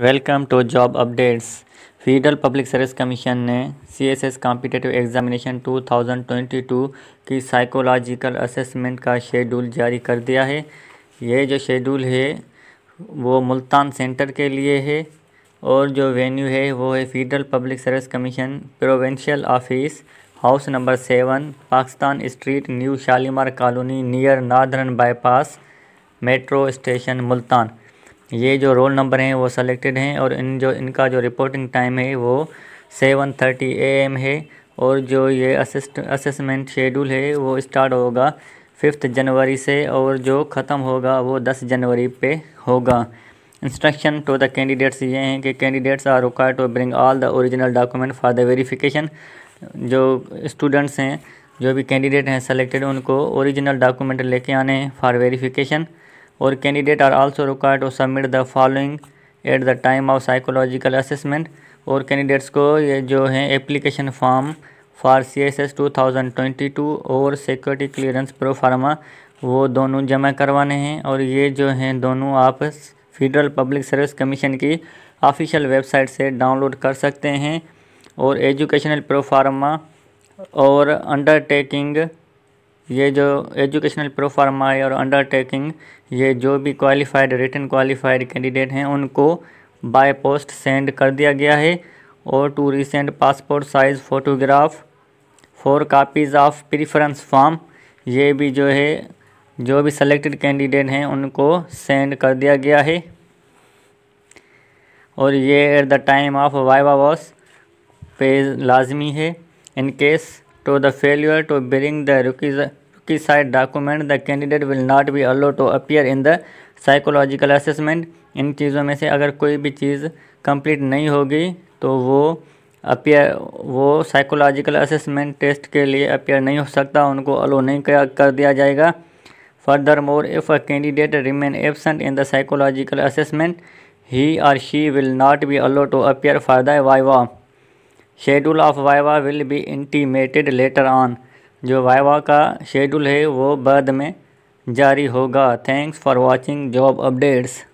welcome to job updates Federal Public Service Commission ने C S S competitive examination 2022 की psychological assessment का schedule जारी कर दिया है ये जो शेड्यूल है वो मुल्तान सेंटर के लिए है और जो वेन्यू है वो है Federal Public Service Commission provincial office house number seven Pakistan street new Shalimar colony near northern bypass metro station Multan ये जो रोल नंबर हैं वो सेलेक्टेड हैं और इन जो इनका जो रिपोर्टिंग टाइम है वो सेवन थर्टी एम है और जो ये असिस्ट असेसमेंट शेड्यूल है वो स्टार्ट होगा फिफ्थ जनवरी से और जो ख़त्म होगा वो दस जनवरी पे होगा इंस्ट्रक्शन टू द कैंडिडेट्स ये हैं कि candidates are require to bring all the original document for the verification जो स्टूडेंट्स हैं जो भी कैंडिडेट हैं सेलेक्टेड उनको ओरिजिनल डॉक्यूमेंट लेके आने हैं फॉर वेरीफिकेशन और candidate are also required to submit the following at the time of psychological assessment और कैंडिडेट्स को ये जो है application form for C S S two thousand twenty two और सिक्योरिटी क्लियरेंस प्रोफार्मा वो दोनों जमा करवाने हैं और ये जो हैं दोनों आप फेडरल पब्लिक सर्विस कमीशन की ऑफिशियल वेबसाइट से डाउनलोड कर सकते हैं और एजुकेशनल प्रोफार्मा और अंडरटेकिंग ये जो एजुकेशनल प्रोफार्मा और अंडरटेकिंग ये जो भी क्वालिफाइड रिटर्न क्वालिफाइड कैंडिडेट हैं उनको बाय पोस्ट सेंड कर दिया गया है और two recent passport size photograph four copies of preference form ये भी जो है जो भी सिलेक्टेड कैंडिडेट हैं उनको सेंड कर दिया गया है और ये at the time of viva voce पे लाजमी है in case to the failure to bring the requisite document the candidate will not be allowed to appear in the psychological assessment इन चीज़ों में से अगर कोई भी चीज़ कंप्लीट नहीं होगी तो वो अपियर वो साइकोलॉजिकल असेसमेंट टेस्ट के लिए अपियर नहीं हो सकता उनको अलो नहीं कर दिया जाएगा furthermore if a candidate remain absent in the psychological assessment he or she will not be allow to appear for the वा schedule of viva will be intimated later on जो वाइवा का शेड्यूल है वो बाद में जारी होगा thanks for watching job updates